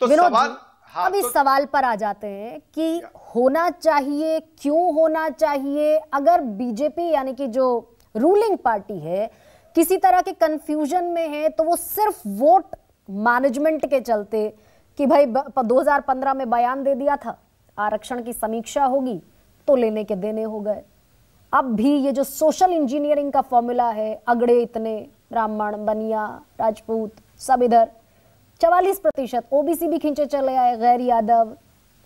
तो सवाल हाँ, अब तो... इस सवाल पर आ जाते हैं कि होना चाहिए क्यों होना चाहिए अगर बीजेपी यानी कि जो रूलिंग पार्टी है किसी तरह के कंफ्यूजन में है तो वो सिर्फ वोट मैनेजमेंट के चलते कि भाई 2015 में बयान दे दिया था आरक्षण की समीक्षा होगी तो लेने के देने हो गए अब भी ये जो सोशल इंजीनियरिंग का फॉर्मूला है अगड़े इतने ब्राह्मण बनिया राजपूत सब इधर चवालीस प्रतिशत ओबीसी भी खींचे चले आए गैर यादव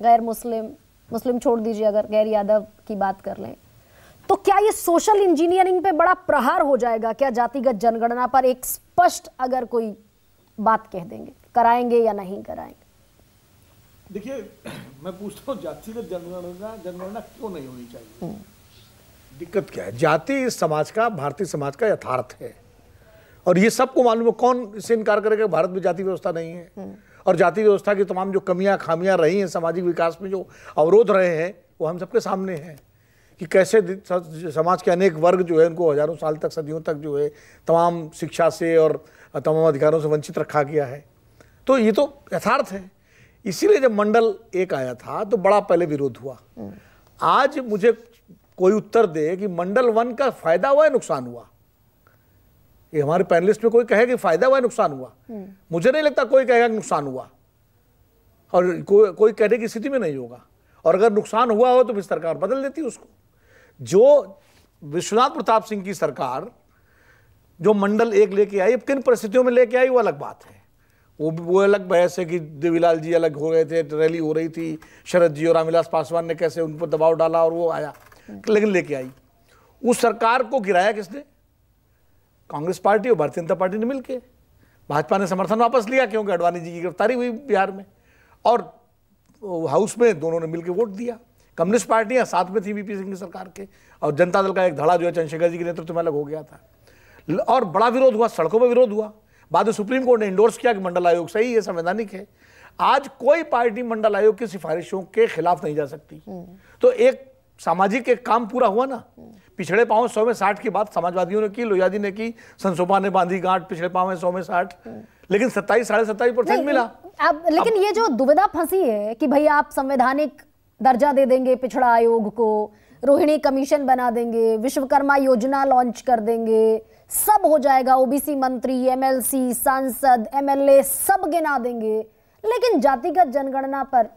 गैर मुस्लिम मुस्लिम छोड़ दीजिए अगर गैर यादव की बात कर लें तो क्या ये सोशल इंजीनियरिंग पे बड़ा प्रहार हो जाएगा क्या जातिगत जनगणना पर एक स्पष्ट अगर कोई बात कह देंगे कराएंगे या नहीं कराएंगे देखिए मैं पूछता हूँ जातिगत जनगणना जनगणना क्यों नहीं होनी चाहिए हम्म। दिक्कत क्या है जाति समाज का भारतीय समाज का यथार्थ है और ये सबको मालूम है कौन इससे इनकार करेगा भारत में जाति व्यवस्था नहीं है हम्म। और जाति व्यवस्था की तमाम जो कमियां खामियां रही हैं सामाजिक विकास में जो अवरोध रहे हैं वो हम सबके सामने हैं कि कैसे समाज के अनेक वर्ग जो है उनको हजारों साल तक सदियों तक जो है तमाम शिक्षा से और तमाम अधिकारों से वंचित रखा गया है तो ये तो यथार्थ है इसीलिए जब मंडल एक आया था तो बड़ा पहले विरोध हुआ हम्म। आज मुझे कोई उत्तर दे कि मंडल वन का फायदा हुआ या नुकसान हुआ ये हमारे पैनलिस्ट में कोई कहे कि फायदा हुआ नुकसान हुआ हम्म। मुझे नहीं लगता कोई कहेगा कि नुकसान हुआ और को, कोई कहने की स्थिति में नहीं होगा और अगर नुकसान हुआ हो तो फिर सरकार बदल देती उसको जो विश्वनाथ प्रताप सिंह की सरकार जो मंडल एक लेके आई अब किन परिस्थितियों में लेके आई वो अलग बात है वो वो अलग बहस है कि देवीलाल जी अलग हो गए थे रैली हो रही थी शरद जी और रामविलास पासवान ने कैसे उन पर दबाव डाला और वो आया हम्म। लेकिन लेके आई उस सरकार को गिराया किसने कांग्रेस पार्टी और भारतीय जनता पार्टी ने मिलकर भाजपा ने समर्थन वापस लिया क्योंकि अडवाणी जी की गिरफ्तारी हुई बिहार में और हाउस में दोनों ने मिलकर वोट दिया कम्युनिस्ट पार्टियां साथ में थी बीपी सिंह की सरकार के और जनता दल का एक धड़ा जो है चंद्रशेखर जी के नेतृत्व में अलग हो गया था और बड़ा विरोध हुआ सड़कों पर विरोध हुआ बाद में सुप्रीम कोर्ट ने इंडोर्स किया कि मंडल आयोग सही है संवैधानिक है आज कोई पार्टी मंडल आयोग की सिफारिशों के खिलाफ नहीं जा सकती हम्म। तो एक सामाजिक एक काम पूरा हुआ ना पिछड़े पाँव सौ में साठ की बात समाजवादियों ने की लोहियादी ने की संसोपा ने बांधी गांठ पिछड़े पाँव में सौ में साठ लेकिन सत्ताईस साढ़े सत्ताईस परसेंट मिला अब लेकिन अब, ये जो दुविधा फंसी है कि भाई आप संवैधानिक दर्जा दे देंगे पिछड़ा आयोग को रोहिणी कमीशन बना देंगे विश्वकर्मा योजना लॉन्च कर देंगे सब हो जाएगा ओबीसी मंत्री एमएलसी सांसद एमएलए सब गिना देंगे लेकिन जातिगत जनगणना पर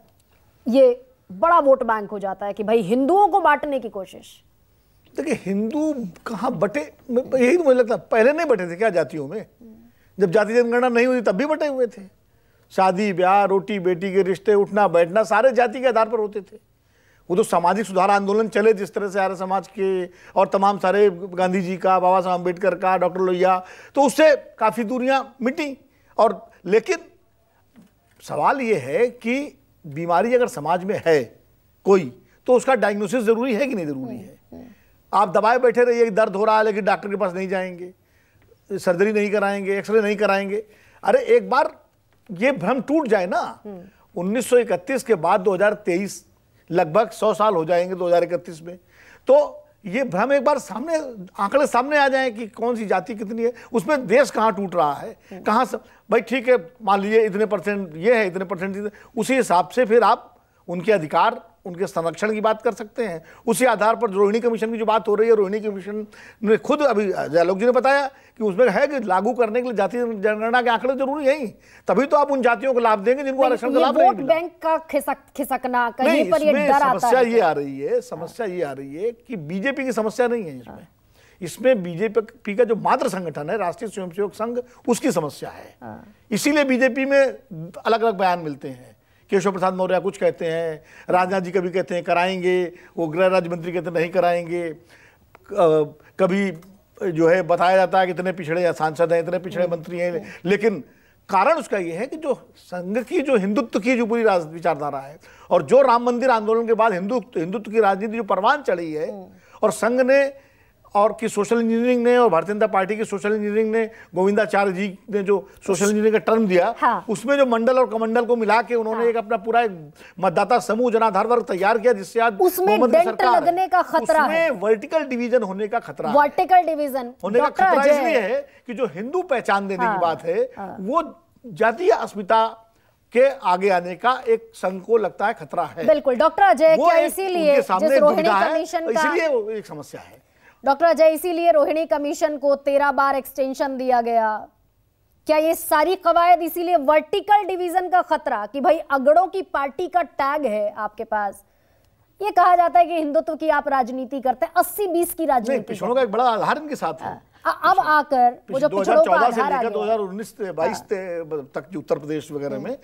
ये बड़ा वोट बैंक हो जाता है कि भाई हिंदुओं को बांटने की कोशिश देखिए हिंदू कहाँ बटे यही तो मुझे लगता पहले नहीं बटे थे क्या जातियों में जब जाति जनगणना नहीं हुई तब भी बटे हुए थे शादी ब्याह रोटी बेटी के रिश्ते उठना बैठना सारे जाति के आधार पर होते थे वो तो सामाजिक सुधार आंदोलन चले जिस तरह से आर्य समाज के और तमाम सारे गांधी जी का बाबा साहब अम्बेडकर का डॉक्टर लोहिया तो उससे काफ़ी दूरियां मिटी और लेकिन सवाल ये है कि बीमारी अगर समाज में है कोई तो उसका डायग्नोसिस ज़रूरी है कि नहीं ज़रूरी हम्म, है हम्म। आप दबाए बैठे रहिए दर्द हो रहा है लेकिन डॉक्टर के पास नहीं जाएंगे सर्जरी नहीं कराएंगे एक्सरे नहीं कराएंगे अरे एक बार ये भ्रम टूट जाए ना 1931 हम्म। के बाद 2023 लगभग 100 साल हो जाएंगे 2031 में तो ये भ्रम एक बार सामने आंकड़े सामने आ जाएं कि कौन सी जाति कितनी है उसमें देश कहाँ टूट रहा है कहाँ से भाई ठीक है मान लीजिए इतने परसेंट ये है इतने परसेंट उसी हिसाब से फिर आप उनके अधिकार उनके संरक्षण की बात कर सकते हैं उसी आधार पर रोहिणी कमीशन की जो बात हो रही है रोहिणी कमीशन ने खुद अभी जयलोक जी ने बताया कि उसमें है कि लागू करने के लिए जाति जनगणना के आंकड़े जरूरी है तभी तो आप उन जातियों को लाभ देंगे जिनको आरक्षण का लाभ बैंक का खिसक खिसकना कहीं पर ये डर समस्या ये आ रही है समस्या ये आ रही है कि बीजेपी की समस्या नहीं है इसमें इसमें बीजेपी का जो मात्र संगठन है राष्ट्रीय स्वयंसेवक संघ उसकी समस्या है हाँ। इसीलिए बीजेपी में अलग अलग बयान मिलते हैं केशव प्रसाद मौर्य कुछ कहते हैं राजनाथ जी कभी कहते हैं कराएंगे वो गृह राज्य मंत्री कहते नहीं कराएंगे कभी जो है बताया जाता है कि इतने पिछड़े या सांसद हैं इतने पिछड़े मंत्री हैं हम्म। लेकिन कारण उसका यह है कि जो संघ की जो हिंदुत्व की जो पूरी विचारधारा है और जो राम मंदिर आंदोलन के बाद हिंदुत्व हिंदुत्व की राजनीति जो परवान चढ़ी है हम्म। और संघ ने और की सोशल इंजीनियरिंग ने और भारतीय जनता पार्टी की सोशल इंजीनियरिंग ने गोविंदाचार्य जी ने जो सोशल इंजीनियरिंग का टर्म दिया हाँ। उसमें जो मंडल और कमंडल को मिला के उन्होंने हाँ। एक अपना पूरा एक मतदाता समूह जनाधार वर्ग तैयार किया जिससे आज उसमें लगने का खतरा उसमें वर्टिकल डिवीजन होने का खतरा वर्टिकल डिवीजन होने का खतरा इसलिए है कि जो हिंदू पहचान देने की हाँ। बात है हाँ। वो जातीय अस्मिता के आगे आने का एक संघ को लगता है खतरा है बिल्कुल डॉक्टर अजय क्या इसीलिए इसीलिए एक समस्या है डॉक्टर अजय इसीलिए रोहिणी कमीशन को तेरह बार एक्सटेंशन दिया गया क्या ये सारी कवायद इसीलिए वर्टिकल डिवीजन का खतरा कि भाई अगड़ों की पार्टी का टैग है आपके पास ये कहा जाता है कि हिंदुत्व की आप राजनीति करते हैं अस्सी बीस की राजनीति पिछड़ों का एक बड़ा आधार इनके साथ है हाँ, अब आकर वो जो 2014 से लेकर 2019 बाईस हाँ। तक जो उत्तर प्रदेश वगैरह हम्म।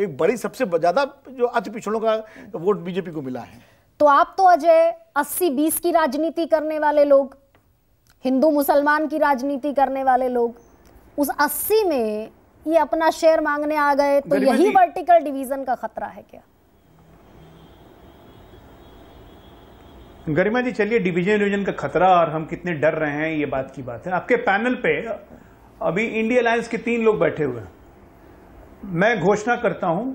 में बड़ी सबसे ज्यादा जो अति पिछड़ों का वोट बीजेपी को मिला है तो आप तो अजय अस्सी बीस की राजनीति करने वाले लोग हिंदू मुसलमान की राजनीति करने वाले लोग उस अस्सी में ये अपना शेयर मांगने आ गए तो यही वर्टिकल डिवीजन का खतरा है क्या गरिमा जी चलिए डिवीजन डिवीजन का खतरा और हम कितने डर रहे हैं ये बात की बात है आपके पैनल पे अभी इंडिया अलायंस के तीन लोग बैठे हुए हैं मैं घोषणा करता हूं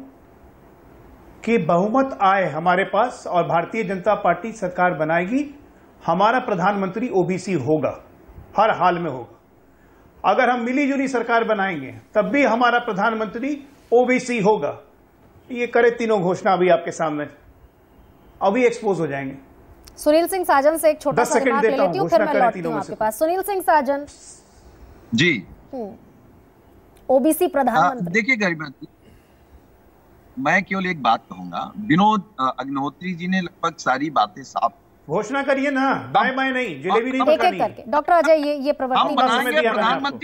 कि बहुमत आए हमारे पास और भारतीय जनता पार्टी सरकार बनाएगी हमारा प्रधानमंत्री ओबीसी होगा हर हाल में होगा अगर हम मिलीजुली सरकार बनाएंगे तब भी हमारा प्रधानमंत्री ओबीसी होगा ये करे तीनों घोषणा अभी आपके सामने अभी एक्सपोज हो जाएंगे सुनील सिंह साजन से एक छोटा सा ले लेती हूँ फिर मैं लौटती हूँ आपके पास सुनील सिंह साजन जी हम्म। ओबीसी हाँ, प्रधानमंत्री देखिए गरीब मैं केवल एक बात कहूंगा विनोद अग्निहोत्री जी ने लगभग सारी बातें साफ घोषणा करिए ना बाय बाय नहीं जलेबी नहीं डॉक्टर अजय ये ये प्रवृत्ति प्रधानमंत्री